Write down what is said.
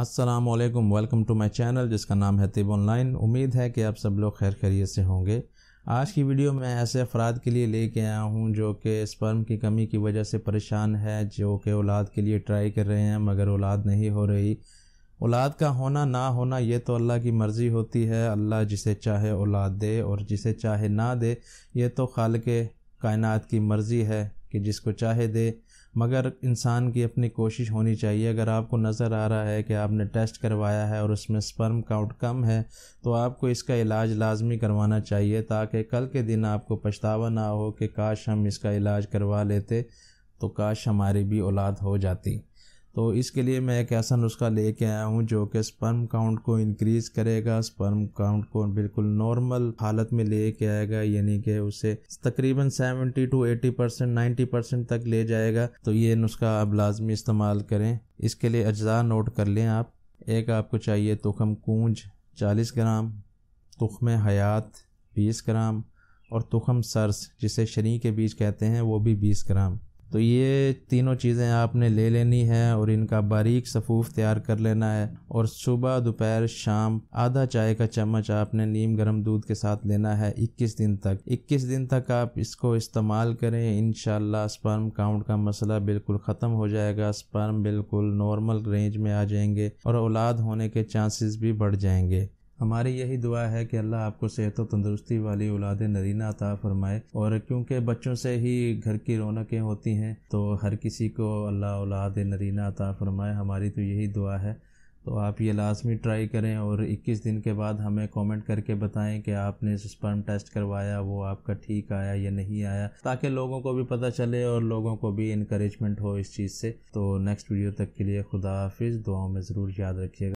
अस्सलाम वालेकुम welcome to my channel जिसका नाम है तिब ऑनलाइन उम्मीद है कि आप सब लोग खैर खैरियत से होंगे आज की वीडियो में ऐसे अफराद के लिए लेके आया हूँ जो कि स्पर्म की कमी की वजह से परेशान है जो कि औलाद के लिए ट्राई कर रहे हैं मगर औलाद नहीं हो रही औलाद का होना ना होना ये तो अल्लाह की मर्ज़ी होती है अल्लाह जिसे चाहे औलाद दे और जिसे चाहे ना दे ये तो खाल के कायनात की मर्ज़ी है कि जिसको चाहे दे मगर इंसान की अपनी कोशिश होनी चाहिए अगर आपको नज़र आ रहा है कि आपने टेस्ट करवाया है और उसमें स्पर्म काउंट कम है तो आपको इसका इलाज लाजमी करवाना चाहिए ताकि कल के दिन आपको पछतावा ना हो कि काश हम इसका इलाज करवा लेते तो काश हमारी भी औलाद हो जाती तो इसके लिए मैं एक ऐसा नुस्खा लेके आया हूँ जो कि स्पर्म काउंट को इंक्रीज़ करेगा स्पर्म काउंट को बिल्कुल नॉर्मल हालत में लेके आएगा यानी कि उसे तकरीबन 70 टू 80 परसेंट नाइन्टी परसेंट तक ले जाएगा तो ये नुस्खा आप लाजमी इस्तेमाल करें इसके लिए अज्जा नोट कर लें आप एक आपको चाहिए तुखम कूंज चालीस ग्राम तुखम हयात बीस ग्राम और तुखम सर्स जिसे शनी के बीज कहते हैं वो भी बीस ग्राम तो ये तीनों चीज़ें आपने ले लेनी है और इनका बारीक सफ़ूफ तैयार कर लेना है और सुबह दोपहर शाम आधा चाय का चम्मच आपने नीम गर्म दूध के साथ लेना है 21 दिन तक 21 दिन तक आप इसको इस्तेमाल करें इन स्पर्म काउंट का मसला बिल्कुल ख़त्म हो जाएगा स्पर्म बिल्कुल नॉर्मल रेंज में आ जाएंगे और औलाद होने के चांसेस भी बढ़ जाएंगे हमारी यही दुआ है कि अल्लाह आपको सेहत व तंदुरुस्ती वाली औलाद नरीना अता फरमाए और क्योंकि बच्चों से ही घर की रौनकें होती हैं तो हर किसी को अल्लाह औलाद नरीना अता फरमाए हमारी तो यही दुआ है तो आप ये लाजमी ट्राई करें और 21 दिन के बाद हमें कमेंट करके बताएं कि आपने स्पर्म टेस्ट करवाया वो आपका ठीक आया या नहीं आया ताकि लोगों को भी पता चले और लोगों को भी इनक्रेजमेंट हो इस चीज़ से तो नेक्स्ट वीडियो तक के लिए खुदा हाफिज़ दुआओं में ज़रूर याद रखिएगा